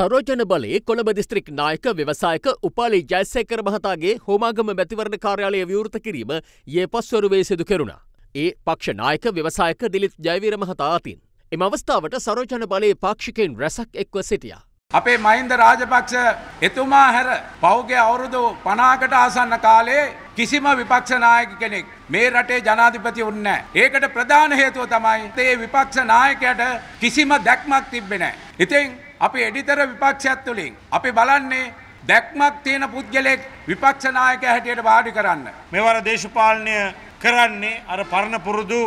සරෝජන බලයේ Colombo district නායක ව්‍යවසායක උපාලි ජයසේකර මහතාගේ හෝමාගම මැතිවරණ කාර්යාලය විවෘත කිරීම ඒ පස්වරුවේ සිදු කෙරුණා. ඒ පක්ෂ නායක ව්‍යවසායක දිලිත් ජයවීර මහතා අතින්. එම අවස්ථාවට සරෝජන බලයේ පාක්ෂිකෙන් රැසක් එක්ව සිටියා. අපේ මහින්ද රාජපක්ෂ එතුමා හැර පෞගේ අවුරුදු පනාකට ආසන්න කාලේ කිසිම විපක්ෂ නායක කෙනෙක් මේ රටේ ජනාධිපති වුන්නේ නැහැ. ඒකට ප්‍රධාන හේතුව තමයි මේ විපක්ෂ නායකයට කිසිම දැක්මක් තිබෙන්නේ නැහැ. ඉතින් අපි එඩිතර විපක්ෂයත් තුළින් අපි බලන්නේ දැක්මක් තියෙන පුද්ගලෙක් විපක්ෂනායක හැටියට වාඩි කරන්න. මෙවර දේශපාලනය කරන්නේ අර පරණ පුරුදු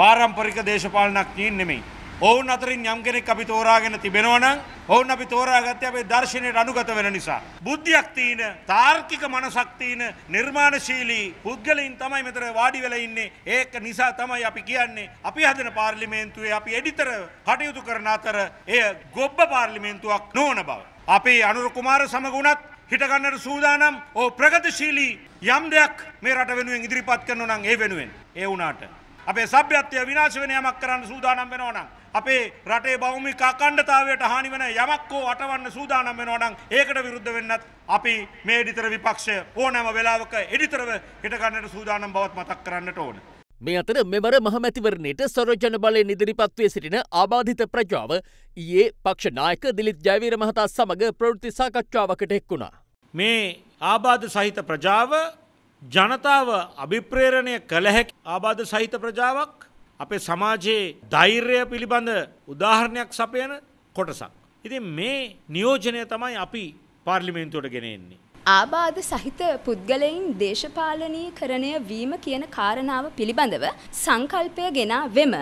පාරම්පරික දේශපාලනක් නීන් නෙමෙයි. ඔවුන් අතරින් යම් කෙනෙක් අපි තෝරාගෙන තිබෙනවනම් ඔවුන් අපි තෝරාගත්තේ අපේ දර්ශනයට අනුගත වෙන නිසා. බුද්ධියක් තියෙන, තාර්කික මනසක් තියෙන, නිර්මාණශීලී පුද්ගලයින් තමයි මෙතන වාඩි වෙලා ඉන්නේ. ඒක නිසා තමයි අපි කියන්නේ අපි හදන පාර්ලිමේන්තුවේ අපි එඩිතර කටයුතු කරන අතර එය ගොබ්බ පාර්ලිමේන්තුවක් නොවන බව. අපේ අනුර කුමාර සමගුණත් හිටගන්නට සූදානම් ඕ ප්‍රගතිශීලී යම් දෙයක් මේ රට වෙනුවෙන් ඉදිරිපත් කරනවා නම් ඒ වෙනුවෙන් ඒ වුණාට අපේ සભ્યත්වය විනාශ වෙන යමක් කරන්න සූදානම් වෙනවා නම් අපේ රටේ භෞමික අඛණ්ඩතාවයට හානි වෙන යමක් හෝ අටවන්න සූදානම් වෙනවා නම් ඒකට විරුද්ධ වෙන්නත් අපි මේ එඩිතර විපක්ෂය ඕනෑම වෙලාවක එඩිතරව හිට ගන්නට සූදානම් බවත් මතක් කරන්නට ඕන. මේ අතර මෙවර මහමැතිවරණයට සොරජන බලයෙන් ඉදිරිපත්වය සිටින ආබාධිත ප්‍රජාව ඊයේ පක්ෂ නායක දිලිත් ජයවීර මහතා සමඟ ප්‍රවෘත්ති සාකච්ඡාවකට එක් වුණා. මේ ආබාධ සහිත ප්‍රජාව ජනතාව අභිප්‍රේරණය කළ හැකි ආබාධ සහිත ප්‍රජාවක් අපේ සමාජයේ ධෛර්යය පිළිබඳ උදාහරණයක් සපයන කොටසක්. ඉතින් මේ නියෝජනය තමයි අපි පාර්ලිමේන්තුවට ගෙනෙන්නේ. ආබාධ සහිත පුද්ගලයින් දේශපාලනීකරණය වීම කියන කාරණාව පිළිබඳව සංකල්පය ගෙනාවෙම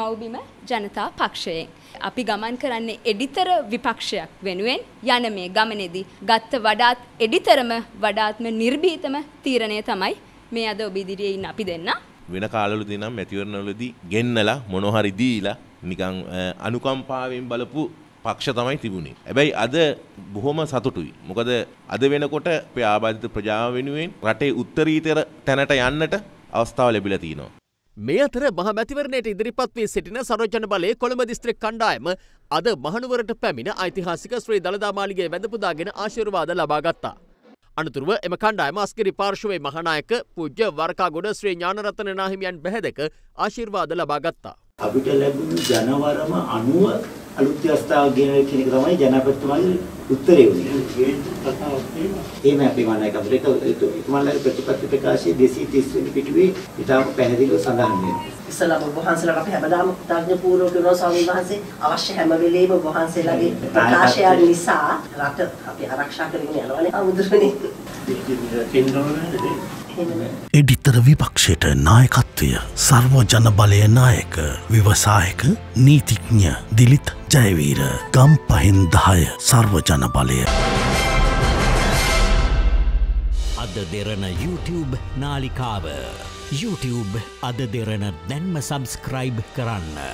මව්බිම ජනතා පක්ෂයෙන්. අපි ගමන් කරන්නේ එඩිතර විපක්ෂයක් වෙනුවෙන් යන මේ ගමනේදී ගත්ත වඩාත් එඩිතරම වඩාත්ම නිර්භීතම තීරණය තමයි මේ අද ඔබ ඉදිරියේ ඉන්න අපි දෙන්න. වෙන කාලවලදී නම් මැතිවරණවලදී ගෙන්නලා මොනහරි දීලා නිකන් අනුකම්පාවෙන් බලපු පක්ෂ තමයි තිබුණේ. හැබැයි අද බොහොම සතුටුයි. මොකද අද වෙනකොට අපේ ආබාධිත ප්‍රජාව වෙනුවෙන් රටේ උත්තරීතර තැනට යන්නට අවස්ථාව ලැබිලා තියෙනවා. මේ අතර මහමැතිවරණයට ඉදිරිපත් වී සිටින සරෝජන බලයේ කොළඹ දිස්ත්‍රික් කණ්ඩායම අද මහනුවරට පැමිණ ඓතිහාසික ශ්‍රී දළදා මාලිගයේ වැඳපුදාගෙන ආශිර්වාද ලබා ගත්තා. අනතුරුව එම කණ්ඩායම අස්කිරි පාර්ශවයේ මහනායක පූජ්‍ය වරකාගොඩ ශ්‍රී ඥානරත්න නාහිමියන් බැහැදක ආශිර්වාද ලබා ගත්තා. අපිට ලැබුණු ජනවරම 90 අලුත් ව්‍යවස්ථාවක් ගෙනන කියන එක තමයි ජනාධිපතිතුමාගේ උත්තරේ උනේ. එහෙම අපි මම එකතුර එක එතුමාලගේ ප්‍රතිපත්ති ප්‍රකාශයේ 230 වෙනි පිටුවේ ඉතාම පැහැදිලිව සඳහන් වෙනවා. ඉස්සලා ඔබ වහන්සේලාට අපි හැමදාම කෘතඥ පූර්වක වෙනවා ස්වාමීන් වහන්සේ. අවශ්‍ය හැම වෙලෙම ඔබ වහන්සේලාගේ ප්‍රකාශයන් නිසා රට අපි ආරක්ෂා කරගෙන යනවානේ. ආ මුදුරනේ. එඩිතර විපක්ෂයට නායකත්වය සර්වජන බලය නායක විවසායක නීතිඥ දිලිත් ජයවීර ගම් පහෙන් දහය සර්වජන බලය. අද දෙරන YouTube නාලිකාව. YouTube අද දෙරන දැන්ම සබස්ක්‍රයිබ් කරන්න.